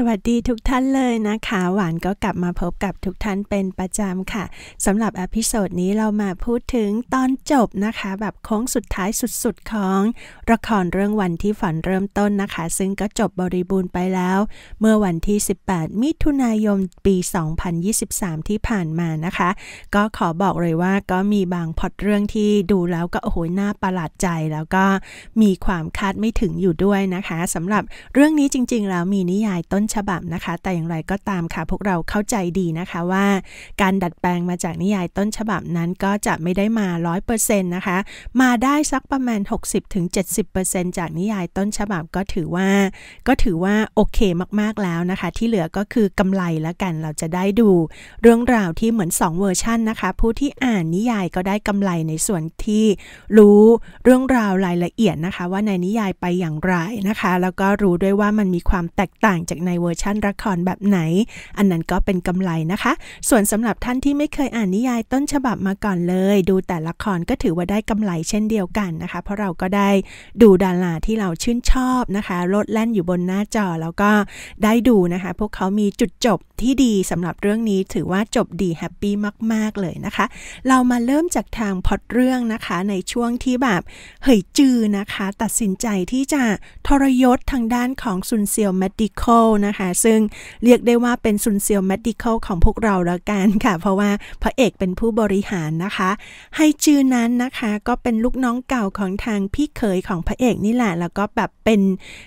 สวัสดีทุกท่านเลยนะคะ หวานก็กลับมาพบกับทุกท่านเป็นประจำค่ะสำหรับอพิโซดนี้เรามาพูดถึงตอนจบนะคะแบบโค้งสุดท้ายสุดๆของละครเรื่องวันที่ฝันเริ่มต้นนะคะ ซึ่งก็จบบริบูรณ์ไปแล้ว เมื่อวันที่ 18 มิถุนายนปี 2023 ที่ผ่านมานะคะ ก็ขอบอกเลยว่าก็มีบางพอดเรื่องที่ดูแล้วก็ โอ้โหน่าประหลาดใจแล้วก็มีความคาดไม่ถึงอยู่ด้วยนะคะสำหรับเรื่องนี้จริงๆแล้วมีนิยายต้นฉบับนะคะแต่อย่างไรก็ตามค่ะ พวกเราเข้าใจดีนะคะว่าการดัดแปลงมาจากนิยายต้นฉบับนั้นก็จะไม่ได้มา100%นะคะมาได้สักประมาณ 60-70%จากนิยายต้นฉบับก็ถือว่า ก็ถือว่าโอเคมากๆแล้วนะคะ ที่เหลือก็คือกำไรแล้วกันเราจะได้ดู เรื่องราวที่เหมือน 2 เวอร์ชันนะคะ ผู้ที่อ่านนิยายก็ได้กำไรในส่วนที่รู้เรื่องราวรายละเอียดนะคะว่าในนิยายไปอย่างไรนะคะ แล้วก็รู้ด้วยว่ามันมีความแตกต่างจากในเวอร์ชั่นละครแบบไหน อันนั้นก็เป็นกำไรนะคะ ส่วนสำหรับท่านที่ไม่เคยอ่านนิยายต้นฉบับมาก่อนเลย ดูแต่ละครก็ถือว่าได้กำไรเช่นเดียวกันนะคะ เพราะเราก็ได้ดูดาราที่เราชื่นชอบนะคะลดแล่นอยู่บนหน้าจอแล้วก็ได้ดูนะคะ พวกเขามีจุดจบที่ดีสำหรับเรื่องนี้ถือว่าจบดีแฮปปี้มากๆ เลยนะคะ เรามาเริ่มจากทางพอดเรื่องนะคะในช่วงที่แบบเหยจือนะคะตัดสินใจที่จะทรยศทางด้านของซุนเซียวเมดิคอละคะซึ่งเรียกได้ว่าเป็นซุนเซียว m ดดิคอลของพวกเราแล้วกันค่ะเพราะว่าพระเอกเป็นผู้บริหารนะคะ ให้จือนั้นนะคะก็เป็นลูกน้องเก่าของทางพี่เขยของพระเอกนี่แหละแล้วก็แบบเป็น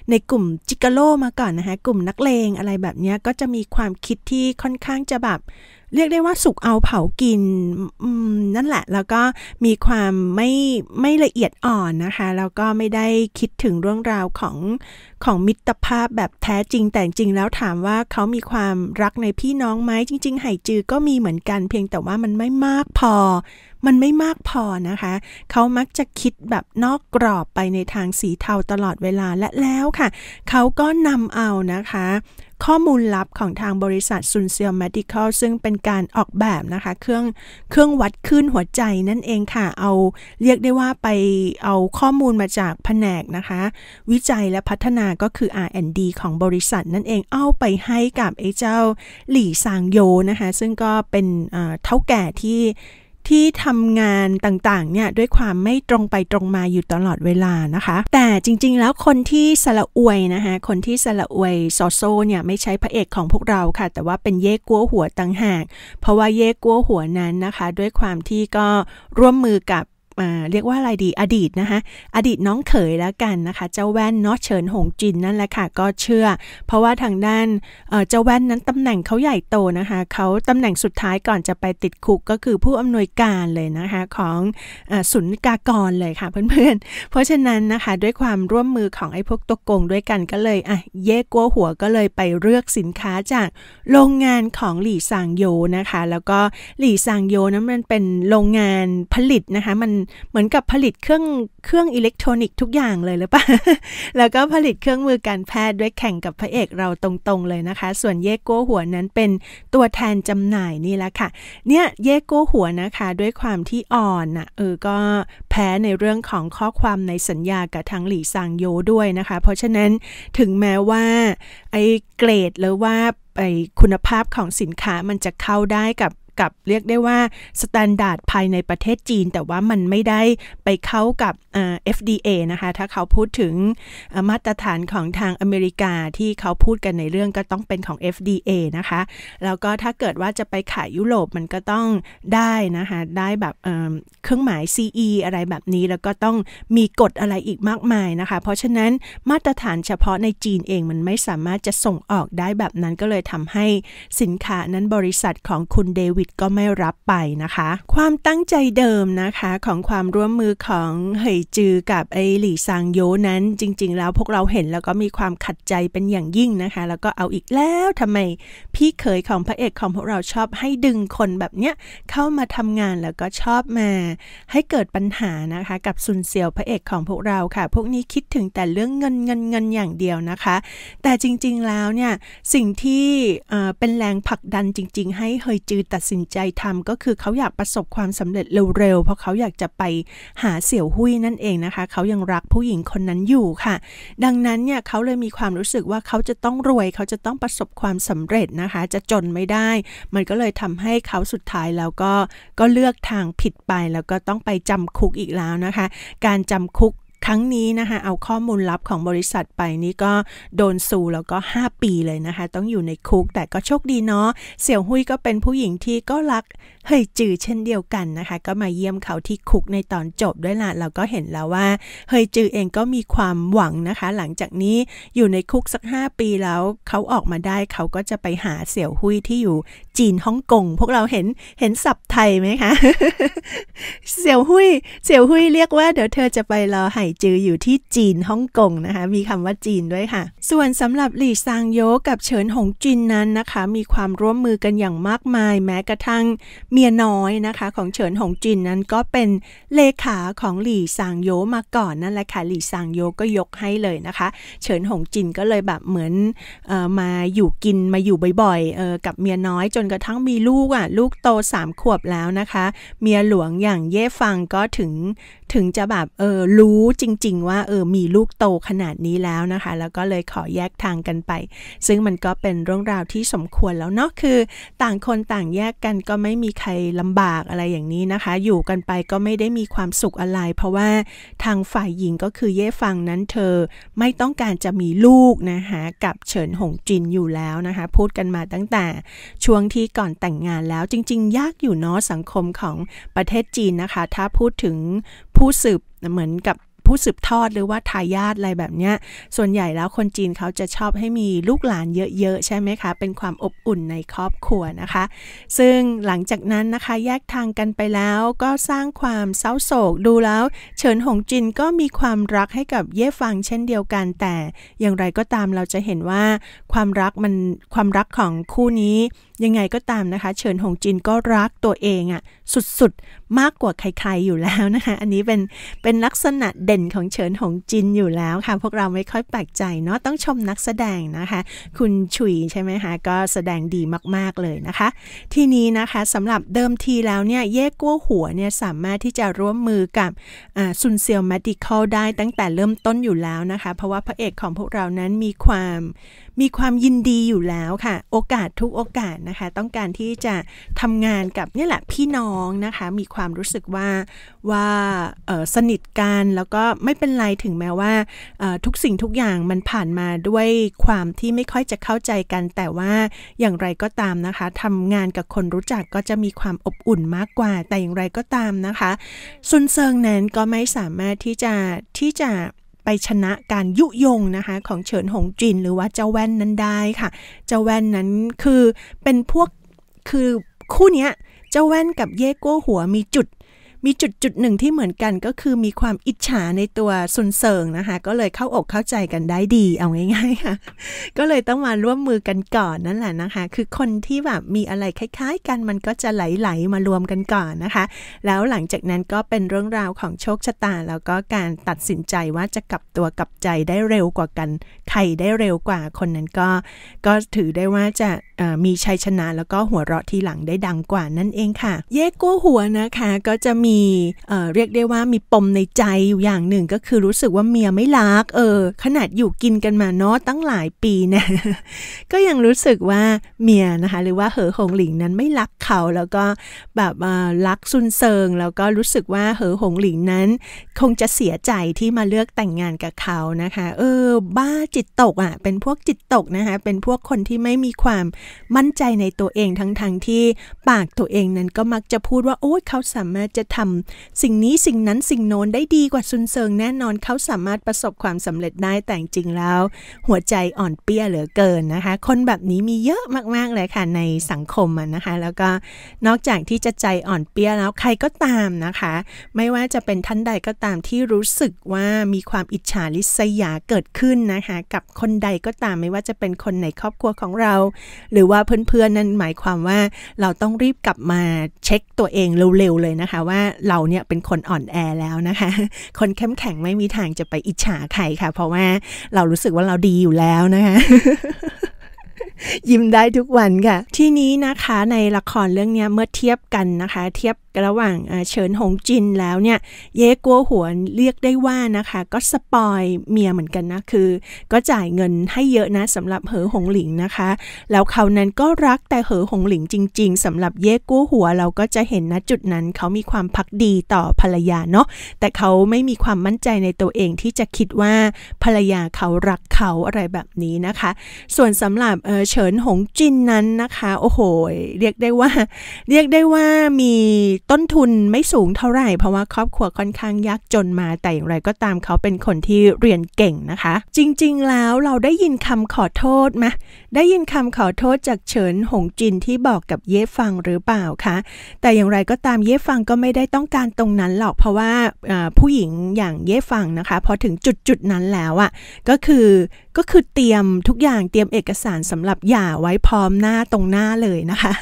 ในกลุ่มจิกาโล มาก่อนนะคะกลุ่มนักเลงอะไรแบบนี้ก็จะมีความคิดที่ค่อนข้างจะแบบเรียกได้ว่าสุกเอาเผากินนั่นแหละ แล้วก็มีความไม่ไม่ละเอียดอ่อนนะคะแล้วก็ไม่ได้คิดถึงเรื่องราวของของมิตรภาพแบบแท้จริง แต่จริง แล้วถามว่าเขามีความรักในพี่น้องไหมจริง ๆ ไหจือก็มีเหมือนกัน เพียงแต่ว่ามันไม่มากพอ มันไม่มากพอนะคะเขามักจะคิดแบบนอกกรอบไปในทางสีเทาตลอดเวลาและแล้วค่ะเขาก็นำเอานะคะข้อมูลลับของทางบริษัทซุนเซียวเมดิคอลซึ่งเป็นการออกแบบนะคะ เครื่องเครื่องวัดคลื่นหัวใจนั่นเองค่ะ เอาเรียกได้ว่าไปเอาข้อมูลมาจากแผนกนะคะ วิจัยและพัฒนาก็คือ R&D ของบริษัท นั่นเองเอาไปให้กับไอ้เจ้าหลี่ซางโยนะคะ ซึ่งก็เป็นเท่าแก่ที่ที่ทำงานต่างๆเนี่ยด้วยความไม่ตรงไปตรงมาอยู่ตลอดเวลานะคะ แต่จริง ๆแล้วคนที่สละอวยนะคะคนที่สละอวย ซอโซเนี่ยไม่ใช่พระเอกของพวกเราค่ะ แต่ว่าเป็นเย่กัวหัวต่างหาก เพราะว่าเย่กัวหัวนั้นนะคะ ด้วยความที่ก็ร่วมมือกับเรียกว่าอะไรดีอดีตนะคะอดีตน้องเขยแล้วกันนะคะเจ้าแว่นนอตเฉินหงจินนั่นแหละค่ะก็เชื่อ เพราะว่าทางด้านเจ้าแว่นนั้นตำแหน่งเขาใหญ่โตนะคะเขาตำแหน่งสุดท้ายก่อนจะไปติดคุกก็คือผู้อำนวยการเลยนะคะของศูนย์กากรเลยค่ะเพื่อนเพื่อนเพราะฉะนั้นนะคะด้วยความร่วมมือของไอ้พวกตัวกงด้วยกันก็เลยอ่ะเย่กัวหัวก็เลยไปเลือกสินค้าจากโรงงานของหลี่ซางโยนะคะ แล้วก็หลี่ซางโยนั้นมันเป็นโรงงานผลิตนะคะมันเหมือนกับผลิตเครื่องเครื่องอิเล็กทรอนิกส์ทุกอย่างเลยหรือเปล่าแล้วก็ผลิตเครื่องมือการแพทย์ด้วยแข่งกับพระเอกเราตรงๆเลยนะคะ ส่วนเย่โก้หัวนั้นเป็นตัวแทนจำหน่ายนี่แหละค่ะ เนี่ยเย่โก้หัวนะคะด้วยความที่อ่อนนะเออก็แพ้ในเรื่องของข้อความในสัญญากับทางหลี่ซางโยด้วยนะคะ เพราะฉะนั้นถึงแม้ว่าไอ้เกรดหรือว่าไอคุณภาพของสินค้ามันจะเข้าได้กับกับเรียกได้ว่าสแตนดาร์ดภายในประเทศจีน แต่ว่ามันไม่ได้ไปเข้ากับ FDA นะคะถ้าเขาพูดถึงมาตรฐานของทางอเมริกาที่เขาพูดกันในเรื่องก็ต้องเป็นของ FDA นะคะ แล้วก็ถ้าเกิดว่าจะไปขายยุโรปมันก็ต้องได้นะคะได้แบบเเครื่องหมาย CE อะไรแบบนี้แล้วก็ต้องมีกฎอะไรอีกมากมายนะคะ เพราะฉะนั้นมาตรฐานเฉพาะในจีนเองมันไม่สามารถจะส่งออกได้แบบนั้นก็เลยทำให้สินค้านั้นบริษัทของคุณเดวิดก็ไม่รับไปนะคะ ความตั้งใจเดิมนะคะของความร่วมมือของเหยจือ กับไอหลี่ซางโยนั้นจริงๆแล้วพวกเราเห็นแล้วก็มีความขัดใจเป็นอย่างยิ่งนะคะ แล้วก็เอาอีกแล้วทำไมพี่เขยของพระเอกของพวกเราชอบให้ดึงคนแบบเนี้ยเข้ามาทำงานแล้วก็ชอบมาให้เกิดปัญหานะคะ กับซุนเซียวพระเอกของพวกเราค่ะ พวกนี้คิดถึงแต่เรื่องเงินเงินเงินอย่างเดียวนะคะ แต่จริงๆแล้วเนี่ยสิ่งที่เป็นแรงผลักดันจริง ๆ ให้เฮยจือตัดสินนใจทำก็คือเขาอยากประสบความสำเร็จเร็วๆเพราะเขาอยากจะไปหาเสี่ยวหุยนั่นเองนะคะเขายังรักผู้หญิงคนนั้นอยู่ค่ะ ดังนั้นเนี่ยเขาเลยมีความรู้สึกว่าเขาจะต้องรวยเขาจะต้องประสบความสำเร็จนะคะจะจนไม่ได้ มันก็เลยทำให้เขาสุดท้ายแล้วก็ก็เลือกทางผิดไปแล้วก็ต้องไปจำคุกอีกแล้วนะคะ การจำคุกครั้งนี้นะคะ เอาข้อมูลลับของบริษัทไปนี่ก็โดนสูแล้วก็5ปีเลยนะคะ ต้องอยู่ในคุกแต่ก็โชคดีเนาะเสี่ยวหุยก็เป็นผู้หญิงที่ก็รักเฮยจือเช่นเดียวกันนะคะ ก็มาเยี่ยมเขาที่คุกในตอนจบด้วยละเราก็เห็นแล้วว่า เฮยจือเองก็มีความหวังนะคะ หลังจากนี้อยู่ในคุกสัก 5 ปีแล้วเขาออกมาได้เขาก็จะไปหาเสี่ยวหุยที่อยู่จีนฮ่องกงพวกเราเห็นเห็นสับไทยไหมคะ เสี่ยวหุยเสี่ยวหุยเรียกว่าเดี๋ยวเธอจะไปรอไหจืออยู่ที่จีนฮ่องกงนะคะ มีคำว่าจีนด้วยค่ะ ส่วนสำหรับหลี่ซางโยกับเฉินหงจินนั้นนะคะ มีความร่วมมือกันอย่างมากมาย แม้กระทั่งเมียน้อยนะคะของเฉินหงจินนั้นก็เป็นเลขาของหลี่ซางโยมาก่อนนั่นแหละค่ะ หลี่ซางโยก็ยกให้เลยนะคะ เฉินหงจินก็เลยแบบเหมือนออมาอยู่กินมาอยู่บ่อยๆออกับเมียน้อยจนกระทั่งมีลูกอ่ะลูกโตสามขวบแล้วนะคะเมียหลวงอย่างเย่ฟังก็ถึงถึงจะแบบเออรู้จริง ๆ ว่าเออมีลูกโตขนาดนี้แล้วนะคะ แล้วก็เลยขอแยกทางกันไป ซึ่งมันก็เป็นเรื่องราวที่สมควรแล้วเนาะคือต่างคนต่างแยกกันก็ไม่มีใครลำบากอะไรอย่างนี้นะคะ อยู่กันไปก็ไม่ได้มีความสุขอะไร เพราะว่าทางฝ่ายหญิงก็คือเย่ฟังนั้นเธอไม่ต้องการจะมีลูกนะคะกับเฉินหงจินอยู่แล้ว นะคะ พูดกันมาตั้งแต่ช่วงที่ก่อนแต่งงานแล้วจริงๆยากอยู่เนาะสังคมของประเทศจีนนะคะถ้าพูดถึงผู้สืบเหมือนกับผู้สืบทอดหรือว่าทายาทอะไรแบบนี้ส่วนใหญ่แล้วคนจีนเขาจะชอบให้มีลูกหลานเยอะๆใช่ไหมคะ เป็นความอบอุ่นในครอบครัวนะคะ ซึ่งหลังจากนั้นนะคะแยกทางกันไปแล้วก็สร้างความเศร้าโศกดูแล้วเฉินหงจินก็มีความรักให้กับเย่ฟังเช่นเดียวกัน แต่อย่างไรก็ตามเราจะเห็นว่าความรักมันความรักของคู่นี้ ยังไงก็ตามนะคะเฉินหงจินก็รักตัวเองอะ่ะสุดๆมากกว่าใคร ๆ อยู่แล้วนะคะ อันนี้เป็นเป็นลักษณะเด่นของเฉินหงจินอยู่แล้วค่ะ พวกเราไม่ค่อยแปลกใจเนาะต้องชมนักแสดงนะคะ คุณชุยใช่ไหมคะ ก็แสดงดีมากๆเลยนะคะ ทีนี้นะคะสำหรับเดิมทีแล้วเนี่ยเย่กั้วหัวเนี่ยสามารถที่จะร่วมมือกับซุนเซียวมมดิคอลได้ตั้งแต่เริ่มต้นอยู่แล้วนะคะ เพราะว่าพระเอกของพวกเรานั้นมีความมีความยินดีอยู่แล้วค่ะ โอกาสทุกโอกาสนะคะ ต้องการที่จะทำงานกับนี่แหละพี่น้องนะคะมีความความรู้สึกว่าว่าสนิทกันแล้วก็ไม่เป็นไรถึงแม้ว่าทุกสิ่งทุกอย่างมันผ่านมาด้วยความที่ไม่ค่อยจะเข้าใจกันแต่ว่าอย่างไรก็ตามนะคะทำงานกับคนรู้จักก็จะมีความอบอุ่นมากกว่า แต่อย่างไรก็ตามนะคะซุนเซิงนั้นก็ไม่สามารถที่จะที่จะไปชนะการยุยงนะคะ ของเฉินหงจินหรือว่าเจ้าแว่นนั้นได้ค่ะ เจ้าแว่นนั้นคือเป็นพวกคือคู่เนี้ยเจ้าแว่นกับเย่โก้หัวมีจุดมีจุดจุดหนึ่งที่เหมือนกันก็คือมีความอิจฉาในตัวซุนเซิงนะคะ ก็เลยเข้าอกเข้าใจกันได้ดีเอาง่ายๆค่ะ ก็เลยต้องมาร่วมมือกันก่อนนั่นแหละนะคะ คือคนที่แบบมีอะไรคล้ายๆ กันมันก็จะไหลๆมารวมกันก่อนนะคะ แล้วหลังจากนั้นก็เป็นเรื่องราวของโชคชะตา แล้วก็การตัดสินใจว่าจะกลับตัวกลับใจได้เร็วกว่ากันใครได้เร็วกว่าคนนั้นก็ก็ถือได้ว่าจะมีชัยชนะแล้วก็หัวเราะทีหลังได้ดังกว่านั่นเองค่ะ เย่กู้หัวนะคะ ก็จะมีเเรียกได้ว่ามีปมในใจอยู่อย่างหนึ่งก็คือรู้สึกว่าเมียไม่รัก เออ ขนาดอยู่กินกันมาเนาะตั้งหลายปีนะก็ยังรู้สึกว่าเมียนะคะ หรือว่าเหอหงหลิงนั้นไม่รักเขา แล้วก็แบบรักซุนเซิง แล้วก็รู้สึกว่าเหอหงหลิงนั้น คงจะเสียใจที่มาเลือกแต่งงานกับเขานะคะ เออบ้าจิตตกอ่ะเป็นพวกจิตตกนะคะเป็นพวกคนที่ไม่มีความมั่นใจในตัวเองทั้งๆทที่ปากตัวเองนั้นก็มักจะพูดว่า โอ้ยเขาสามารถจะทำสิ่งนี้สิ่งนั้นสิ่งโน้นได้ดีกว่าซุนเซิงแน่นอนเขาสามารถประสบความสำเร็จได้แต่จริงแล้ว หัวใจอ่อนเปี้ยเหลือเกินนะคะ คนแบบนี้มีเยอะมากๆเลยค่ะในสังคมนะคะแล้วก็นอกจากที่จะใจอ่อนเปี้ยแล้วใครก็ตามนะคะ ไม่ว่าจะเป็นท่านใดก็ตามที่รู้สึกว่ามีความอิจฉาริษยาเกิดขึ้นนะคะกับคนใดก็ตามไม่ว่าจะเป็นคนในครอบครัวของเราหรืรือว่าเพื่อนๆ นั่นหมายความว่าเราต้องรีบกลับมาเช็คตัวเองเร็วๆ เลยนะคะ ว่าเราเนี่ยเป็นคนอ่อนแอแล้วนะคะ คนเข้มแข็งไม่มีทางจะไปอิจฉาใครค่ะ เพราะว่าเรารู้สึกว่าเราดีอยู่แล้วนะคะยิ้มได้ทุกวันค่ะที่นี้นะคะในละครเรื่องนี้เมื่อเทียบกันนะคะ เทียบระหว่างเฉินหงจินแล้วเนี่ย เย่กัวหวนเรียกได้ว่านะคะก็สปอยเมียเหมือนกันนะคือ ก็จ่ายเงินให้เยอะนะสำหรับเหอหงหลิงนะคะแล้วเขานั้นก็รักแต่เหอหงหลิงจริง ๆสำหรับเย่กัวหัวเราก็จะเห็นนะจุดนั้น เขามีความพักดีต่อภรรยาเนาะแต่เขาไม่มีความมั่นใจในตัวเองที่จะคิดว่าภรรยาเขารักเขาอะไรแบบนี้นะคะ ส่วนสำหรับเเฉินหงจินนั้นนะคะโอ้โหเรียกได้ว่า เรียกได้ว่ามีต้นทุนไม่สูงเท่าไหร่ เพราะว่าครอบครัวค่อนข้างยากจนมา แต่อย่างไรก็ตามเขาเป็นคนที่เรียนเก่งนะคะ จริง ๆแล้วเราได้ยินคำขอโทษไหมได้ยินคำขอโทษจากเฉินหงจินที่บอกกับเย่ฟังหรือเปล่าคะแต่อย่างไรก็ตามเย่ฟังก็ไม่ได้ต้องการตรงนั้นหรอกเพราะว่าผู้หญิงอย่างเย่ฟังนะคะพอถึงจุดจุดนั้นแล้วอะ่ะก็คือก็คือเตรียมทุกอย่างเตรียมเอกสารสำหรับ หย่าไว้พร้อมหน้าตรงหน้าเลยนะคะ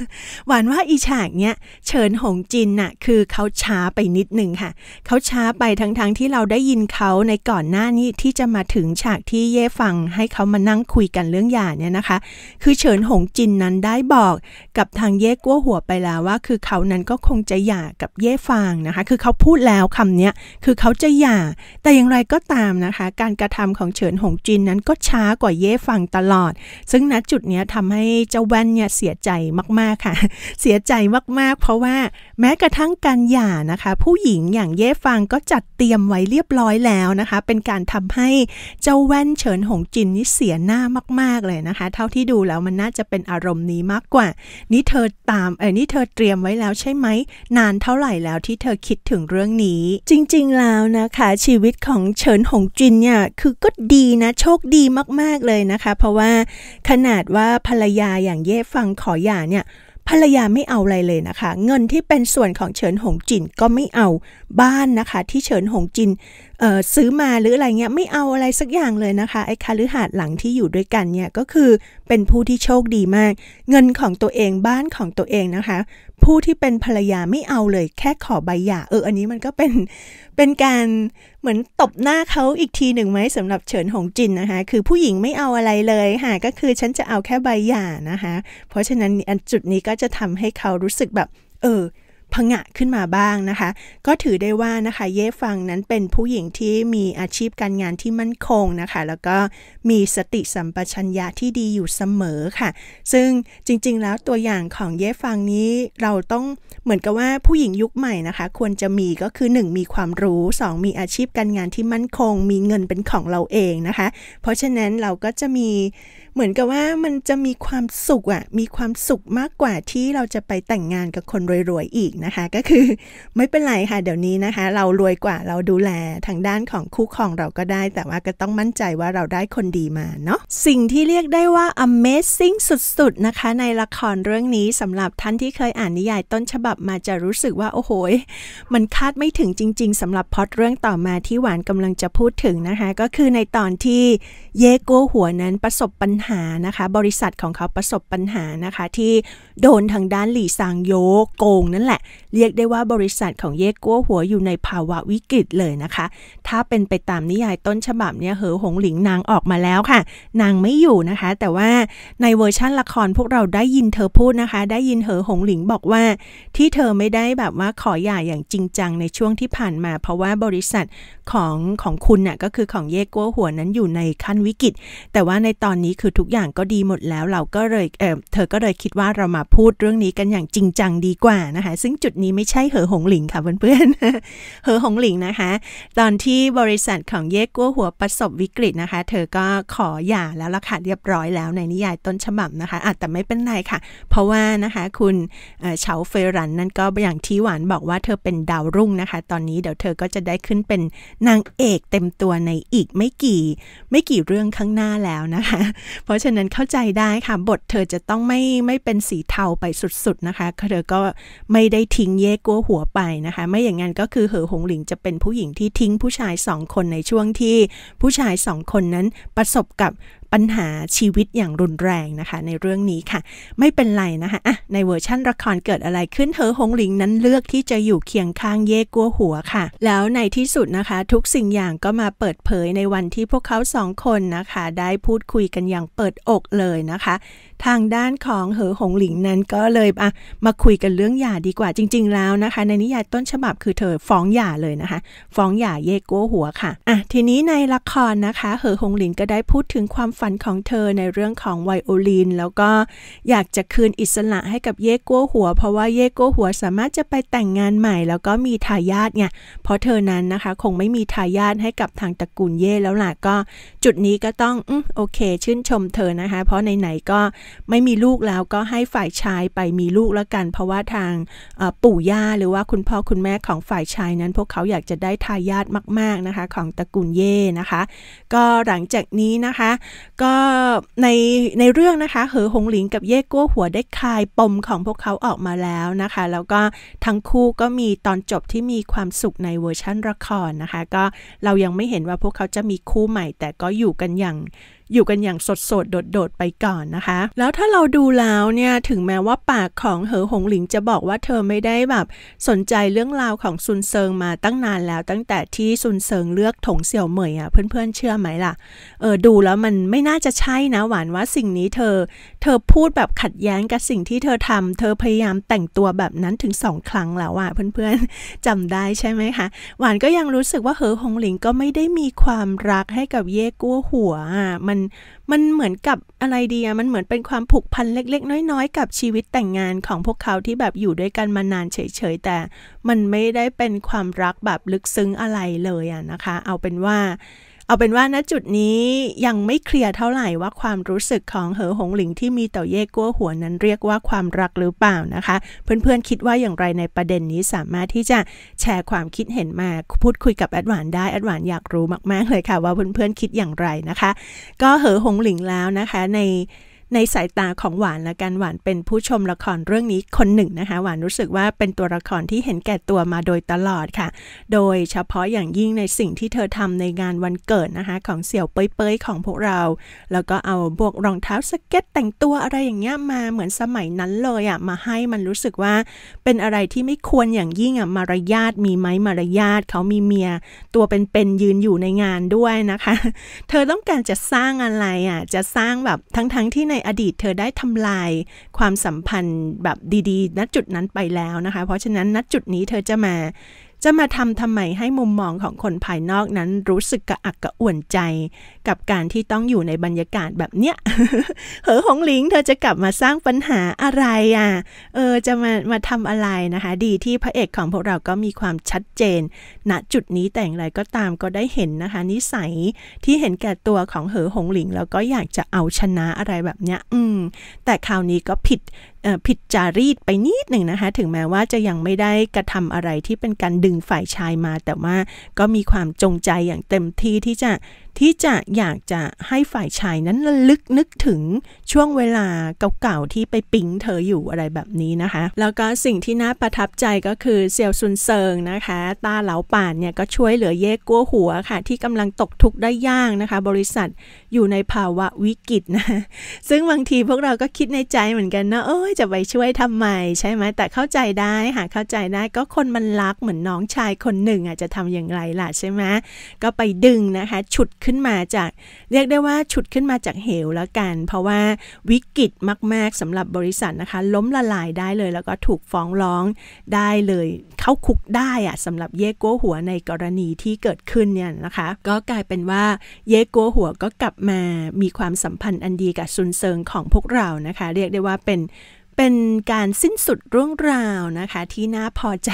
หวานว่าอีฉากเนี้ยเฉินหงจินน่ะ คือเขาช้าไปนิดนึงค่ะ เขาช้าไปทั้ง้งที่เราได้ยินเขาในก่อนหน้านี้ที่จะมาถึงฉากที่เย่ฟังให้เขามานั่งคุยกันเรื่องหย่าเนี่ยนะคะ คือเฉินหงจินนั้นได้บอกกับทางเย่กั้วหัวไปแล้วว่า คือเขานั้นก็คงจะหย่ากับเย่ฟังนะคะ คือเขาพูดแล้วคำเนี้ยคือเขาจะหย่า แต่อย่างไรก็ตามนะคะ การกระทำของเฉินหงจินนั้นก็ช้ากว่าเย่ฟังตลอด ซึ่งณจุดนี้ทำให้เจ้าแว่นเนี่ยเสียใจมาก ๆ ค่ะ เสียใจมากๆ เพราะว่าแม้กระทั่งการหย่านะคะ ผู้หญิงอย่างเย่ฟังก็จัดเตรียมไว้เรียบร้อยแล้วนะคะ เป็นการทำให้เจ้าแว่นเฉินหงจินนี่เสียหน้ามากๆเลยนะคะ เท่าที่ดูแล้วมันน่าจะเป็นอารมณ์นี้มากกว่า นี่เธอตามเออนี่เธอเตรียมไว้แล้วใช่ไหม นานเท่าไหร่แล้วที่เธอคิดถึงเรื่องนี้ จริงๆแล้วนะคะ ชีวิตของเฉินหงจินเนี่ยคือก็ดีนะโชคดีมากๆเลยนะคะ เพราะว่าขนาดว่าภรรยาอย่างเย่ฟังขอหย่าเนี่ยภรรยาไม่เอาอะไรเลยนะคะ เงินที่เป็นส่วนของเฉินหงจินก็ไม่เอาบ้านนะคะที่เฉินหงจินซื้อมาหรืออะไรเงี้ยไม่เอาอะไรสักอย่างเลยนะคะ ไอ้คาลือหาดหลังที่อยู่ด้วยกันเนี่ยก็คือเป็นผู้ที่โชคดีมาก เงินของตัวเองบ้านของตัวเองนะคะ ผู้ที่เป็นภรรยาไม่เอาเลยแค่ขอใบหย่าเอออันนี้มันก็เป็นเป็นการเหมือนตบหน้าเขาอีกทีหนึ่งไหมสำหรับเฉินหงจินนะคะ คือผู้หญิงไม่เอาอะไรเลยค่ะ ก็คือฉันจะเอาแค่ใบหย่านะคะเพราะฉะนั้นอันจุดนี้ก็จะทำให้เขารู้สึกแบบ เออผงะขึ้นมาบ้างนะคะ ก็ถือได้ว่านะคะเย่ฟังนั้นเป็นผู้หญิงที่มีอาชีพการงานที่มั่นคงนะคะ แล้วก็มีสติสัมปชัญญะที่ดีอยู่เสมอค่ะ ซึ่งจริง ๆ แล้วตัวอย่างของเย่ฟังนี้เราต้องเหมือนกับว่าผู้หญิงยุคใหม่นะคะ ควรจะมีก็คือ 1 มีความรู้ 2 มีอาชีพการงานที่มั่นคง มีเงินเป็นของเราเองนะคะ เพราะฉะนั้นเราก็จะมีเหมือนกับว่ามันจะมีความสุขอะมีความสุขมากกว่าที่เราจะไปแต่งงานกับคนรวยๆอีกนะคะก็คือไม่เป็นไรค่ะ เดี๋ยวนี้นะคะเรารวยกว่าเราดูแลทางด้านของคู่ครองเราก็ได้ แต่ว่าก็ต้องมั่นใจว่าเราได้คนดีมาเนาะสิ่งที่เรียกได้ว่า amazing สุดๆนะคะในละครเรื่องนี้สำหรับท่านที่เคยอ่านนิยายต้นฉบับมาจะรู้สึกว่าโอ้โหมันคาดไม่ถึงจริง ๆสำหรับพอดเรื่องต่อมาที่หวานกำลังจะพูดถึงนะคะก็คือในตอนที่ เยโกหัวนั้นประสบปัญหานะคะ บริษัทของเขาประสบปัญหานะคะที่โดนทางด้านหลี่ซางโยโกงนั่นแหละเรียกได้ว่าบริษัทของเย่กัวหัวอยู่ในภาวะวิกฤตเลยนะคะ ถ้าเป็นไปตามนิยายต้นฉบับเนี่ยเหอหงหลิงนางออกมาแล้วค่ะ นางไม่อยู่นะคะ แต่ว่าในเวอร์ชั่นละครพวกเราได้ยินเธอพูดนะคะ ได้ยินเหอหงหลิงบอกว่า ที่เธอไม่ได้แบบว่าขอหย่าอย่างจริงจังในช่วงที่ผ่านมา เพราะว่าบริษัทของของคุณน่ะก็คือของเย่กัวหัวนั้นอยู่ในขั้นวิกฤต แต่ว่าในตอนนี้คือทุกอย่างก็ดีหมดแล้ว เราก็เลยเเธอก็เลยคิดว่าเรามาพูดเรื่องนี้กันอย่างจริงจังดีกว่านะคะซึ่งจุดนี้ไม่ใช่เหอหงหลิงค่ะเพื่อนๆ เหอหงหลิงนะคะ ตอนที่บริษัทของเย่กัวหัวประสบวิกฤตนะคะ เธอก็ขอหย่าแล้วล่ะค่ะเรียบร้อยแล้ว ในนิยายต้นฉบับนะคะ อาจแต่ไม่เป็นไรค่ะ เพราะว่านะคะคุณเฉาเฟรันนั่นก็อย่างที่หวานบอกว่าเธอเป็นดาวรุ่งนะคะ ตอนนี้เดี๋ยวเธอก็จะได้ขึ้นเป็นนางเอกเต็มตัวในอีก ไม่กี่ ไม่กี่เรื่องข้างหน้าแล้วนะคะ เพราะฉะนั้นเข้าใจได้ค่ะบทเธอจะต้องไม่ไม่เป็นสีเทาไปสุดๆนะคะ เธอก็ไม่ได้ทิ้งเย่กัวหัวไปนะคะ ไม่อย่างนั้นก็คือเหอหงหลิงจะเป็นผู้หญิงที่ทิ้งผู้ชายสองคนในช่วงที่ ผู้ชายสองคนนั้นประสบกับปัญหาชีวิตอย่างรุนแรงนะคะในเรื่องนี้ค่ะ ไม่เป็นไรนะคะอ่ะในเวอร์ชั่นละครเกิดอะไรขึ้นเธอหงหลิงนั้นเลือกที่จะอยู่เคียงข้างเย่กัวหัวค่ะ แล้วในที่สุดนะคะ ทุกสิ่งอย่างก็มาเปิดเผยในวันที่พวกเขาสองคนนะคะ ได้พูดคุยกันอย่างเปิดอกเลยนะคะ ทางด้านของเหอหงหลิงนั้นก็เลยอะมาคุยกันเรื่องหย่าดีกว่าจริง ๆ แล้วนะคะ ในนิยายต้นฉบับคือเธอฟ้องหย่าเลยนะคะ ฟ้องหย่าเย่กัวหัวค่ะอ่ะ ทีนี้ในละครนะคะเหอหงหลิงก็ได้พูดถึงความฝันของเธอในเรื่องของไวโอลินแล้วก็อยากจะคืนอิสระให้กับเย่กัวหัว เพราะว่าเย่กัวหัวสามารถจะไปแต่งงานใหม่ แล้วก็มีทายาทไงเพราะเธอนั้นนะคะ คงไม่มีทายาทให้กับทางตระกูลเย่แล้วล่ะก็จุดนี้ก็ต้องอโอเค ชื่นชมเธอนะคะ เพราะไหนๆก็ไม่มีลูกแล้วก็ให้ฝ่ายชายไปมีลูกแล้วกัน เพราะว่าทางปู่ย่าหรือว่าคุณพ่อคุณแม่ของฝ่ายชายนั้น พวกเขาอยากจะได้ทายาทมาก ๆนะคะ ของตระกูลเย่นะคะ ก็หลังจากนี้นะคะก็ในในเรื่องนะคะ เหอหงหลิงกับเย่กัวหัวได้คลายปมของพวกเขาออกมาแล้วนะคะ แล้วก็ทั้งคู่ก็มีตอนจบที่มีความสุขในเวอร์ชั่นละครนะคะ ก็เรายังไม่เห็นว่าพวกเขาจะมีคู่ใหม่แต่ก็อยู่กันอย่างอยู่กันอย่างสดสดโดดโดดไปก่อนนะคะ แล้วถ้าเราดูแล้วเนี่ย ถึงแม้ว่าปากของเหอหงหลิงจะบอกว่าเธอไม่ได้แบบสนใจเรื่องราวของซุนเซิงมาตั้งนานแล้ว ตั้งแต่ที่ซุนเซิงเลือกถงเสี่ยวเหมยอะ่ะเพื่อนๆ เชื่อไหมล่ะเออดูแล้วมันไม่น่าจะใช่นะหวานว่าสิ่งนี้เธอเธอพูดแบบขัดแย้งกับสิ่งที่เธอทำ เธอพยายามแต่งตัวแบบนั้นถึงสองครั้งแล้วอะ่ะเพื่อนๆจำได้ใช่ไหมคะหวานก็ยังรู้สึกว่าเหอหงหลิงก็ไม่ได้มีความรักให้กับเย่กัวหัวมันมันเหมือนกับอะไรดีอะมันเหมือนเป็นความผูกพันเล็กๆน้อยๆกับชีวิตแต่งงานของพวกเขาที่แบบอยู่ด้วยกันมานานเฉยๆแต่ มันไม่ได้เป็นความรักแบบลึกซึ้งอะไรเลยอะนะคะ เอาเป็นว่าเอาเป็นว่าณจุดนี้ยังไม่เคลียร์เท่าไหร่ว่าความรู้สึกของเหอหงหลิงที่มีต่อเย่กัวหัวนั้นเรียกว่าความรักหรือเปล่านะคะ เพื่อนๆคิดว่าอย่างไรในประเด็นนี้สามารถที่จะแชร์ความคิดเห็นมาพูดคุยกับแอดวาน ได้แอดวานอยากรู้มาก ๆ เลยค่ะว่า เพื่อนๆคิดอย่างไรนะคะ ก็เหอหงหลิงแล้วนะคะในในสายตาของหวานและกันหวานเป็นผู้ชมละครเรื่องนี้คนหนึ่งนะคะ หวานรู้สึกว่าเป็นตัวละครที่เห็นแก่ตัวมาโดยตลอดค่ะ โดยเฉพาะอย่างยิ่งในสิ่งที่เธอทำในงานวันเกิดนะคะ ของเสี่ยวเป้ยๆของพวกเรา แล้วก็เอาบวกรองเท้าสเก็ต แต่งตัวอะไรอย่างเงี้ยมาเหมือนสมัยนั้นเลยอะ่ะมาให้มันรู้สึกว่าเป็นอะไรที่ไม่ควรอย่างยิ่งอะ่ะมารยาทมีไหมมารยาทเขามีเมีย ตัวเป็นๆยืนอยู่ในงานด้วยนะคะ เธอต้องการจะสร้างอะไรอะ่ะจะสร้างแบบทั้งๆทที่ในอดีตเธอได้ทำลายความสัมพันธ์แบบดีๆณจุดนั้นไปแล้วนะคะ เพราะฉะนั้นณจุดนี้เธอจะมาจะมาทำทำไม ให้มุมมองของคนภายนอกนั้นรู้สึกกระอักกระอ่วนใจกับการที่ต้องอยู่ในบรรยากาศแบบเนี้ยเหอของลิงเธอจะกลับมาสร้างปัญหาอะไรอ่ะ เออจะมามาทำอะไรนะคะ ดีที่พระเอกของพวกเราก็มีความชัดเจนณนะจุดนี้แต่งอะไรก็ตามก็ได้เห็นนะคะ นิสัยที่เห็นแก่ตัวของเหอหงหลิงแล้วก็อยากจะเอาชนะอะไรแบบเนี้ย อืม แต่คราวนี้ก็ผิดผิดจารีตไปนิดหนึ่งนะคะ ถึงแม้ว่าจะยังไม่ได้กระทำอะไรที่เป็นการดึงฝ่ายชายมา แต่ว่าก็มีความจงใจอย่างเต็มที่ที่จะที่จะอยากจะให้ฝ่ายชายนั้นลึกนึกถึงช่วงเวลาเก่าๆที่ไปปิ๊งเธออยู่อะไรแบบนี้นะคะแล้วก็สิ่งที่น่าประทับใจก็คือเซียวซุนเซิงนะคะ ตาเหลาป่านเนี่ยก็ช่วยเหลือเย่กัวหัวค่ะ ที่กำลังตกทุกข์ได้ยากนะคะ บริษัทอยู่ในภาวะวิกฤตนะ ซึ่งบางทีพวกเราก็คิดในใจเหมือนกันนะเอ้ยจะไปช่วยทำไมใช่ไหมแต่เข้าใจได้ค่ะเข้าใจได้ก็คนมันรักเหมือนน้องชายคนหนึ่งอ่ะจะทำอย่างไรล่ะใช่ไหมก็ไปดึงนะคะฉุดขึ้นมาจาก เรียกได้ว่าฉุดขึ้นมาจากเหวแล้วกัน เพราะว่าวิกฤตมากๆสำหรับบริษัทนะคะ ล้มละลายได้เลย แล้วก็ถูกฟ้องร้องได้เลย เข้าคุกได้อะสำหรับเยโกหัวในกรณีที่เกิดขึ้นเนี่ยนะคะก็กลายเป็นว่าเยโกหัวก็กลับมามีความสัมพันธ์อันดีกับซุนเซิงของพวกเรานะคะ เรียกได้ว่าเป็นเป็นการสิ้นสุดเรื่องราวนะคะ ที่น่าพอใจ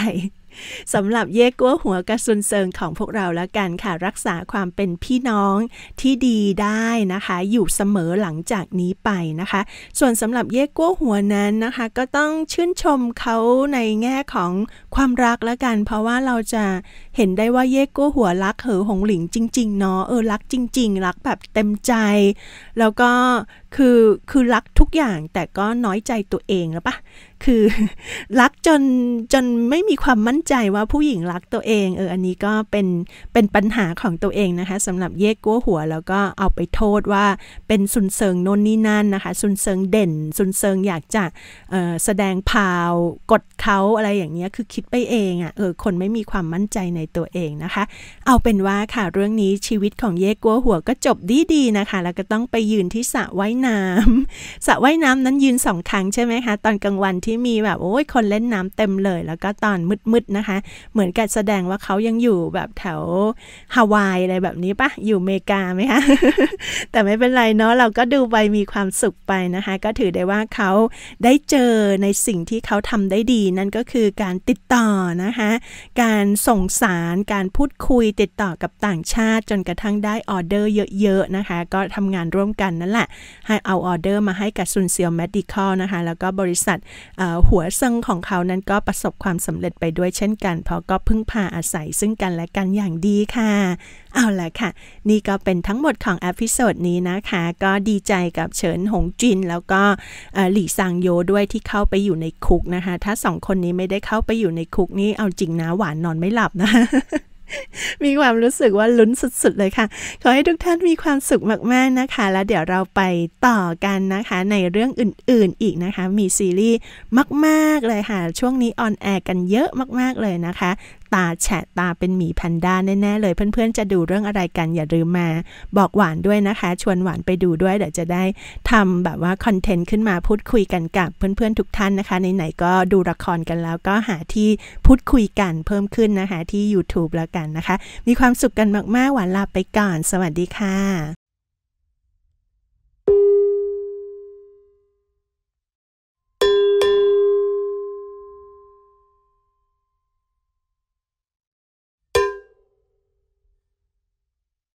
สำหรับเย่กัวหัวกระสุนเซิงของพวกเราแล้วกันค่ะรักษาความเป็นพี่น้องที่ดีได้นะคะ อยู่เสมอหลังจากนี้ไปนะคะ ส่วนสำหรับเย่กัวหัวนั้นนะคะ ก็ต้องชื่นชมเขาในแง่ของความรักแล้วกันเพราะว่าเราจะเห็นได้ว่าเย่กัวหัวรัก เหอหงหลิงจริงๆเนาะเออรัก จริง ๆ รักแบบเต็มใจ แล้วก็คือ คือรักทุกอย่างแต่ก็น้อยใจตัวเองแล้วปะคือรักจนจนไม่มีความมั่นใจว่าผู้หญิงรักตัวเองเออ อันนี้ก็เป็น เป็นปัญหาของตัวเองนะคะสำหรับเย่กัวหัว แล้วก็เอาไปโทษว่าเป็นสุนเซิงโน่นนี่นั่นนะคะ สุนเซิงเด่นสุนเซิงอยากจะแสดงพาวกดเขาอะไรอย่างเงี้ยคือคิดไปเองอะ่ะเออคนไม่มีความมั่นใจในตัวเองนะคะ เอาเป็นว่าค่ะ เรื่องนี้ชีวิตของเย่กัวหัวก็จบดี ๆ นะคะแล้วก็ต้องไปยืนที่สระว่ายน้ำสระว่ายน้ำนั้นยืนสองครั้ง ใช่ไหมคะตอนกลางวันที่มีแบบ โอ้ยคนเล่นน้ำเต็มเลย แล้วก็ตอนมืดๆนะคะ เหมือนกับแสดงว่าเขายังอยู่แบบแถวฮาวายอะไรแบบนี้ปะอยู่เมกาไหมคะแต่ ไม่ เป็นไร เนาะ เราก็ดู ไป มีความสุขไปนะคะ ก็ถือได้ว่าเขาได้เจอในสิ่งที่เขาทำได้ดีนั่นก็คือการติดต่อนะคะการส่งสารการพูดคุยติดต่อกับต่างชาติจนกระทั่งได้ออเดอร์เยอะๆนะคะก็ทำงานร่วมกันนั่นแหละให้เอาออเดอร์มาให้กับซุนเซียวแมดดิคอลนะคะ แล้วก็บริษัทหัวซึ่งของเขานั้นก็ประสบความสำเร็จไปด้วยเช่นกัน เพราะก็พึ่งพาอาศัยซึ่งกันและกันอย่างดีค่ะ เอาละค่ะ นี่ก็เป็นทั้งหมดของอพิโซดนี้นะคะ ก็ดีใจกับเฉินหงจิน แล้วก็หลี่ซางโยด้วยที่เข้าไปอยู่ในคุกนะคะ ถ้าสองคนนี้ไม่ได้เข้าไปอยู่ในคุกนี่ เอาจริงนะหวานนอนไม่หลับนะมีความรู้สึกว่าลุ้นสุดๆเลยค่ะ ขอให้ทุกท่านมีความสุขมากๆนะคะ แล้วเดี๋ยวเราไปต่อกันนะคะในเรื่องอื่น ๆอีกนะคะ มีซีรีส์มาก ๆ เลยค่ะ ช่วงนี้ออนแอร์กันเยอะมาก ๆเลยนะคะตาแฉะตาเป็น หมีแพนด้าแน่ๆเลย เพื่อนๆจะดูเรื่องอะไรกันอย่าลืม มาบอกหวาน ด้วยนะคะ ชวนหวาน ไปดูด้วยเดี๋ยวจะได้ทำแบบว่า คอนเทนต์ ขึ้นมาพูดคุยกันกับ เพื่อนๆทุกท่านนะคะไหนๆก็ดูละครกันแล้ว ก็หาที่พูดคุยกันเพิ่มขึ้น นะคะที่ YouTube แล้วกันนะคะ มีความสุขกันมากๆหวานลาไปก่อน สวัสดีค่ะ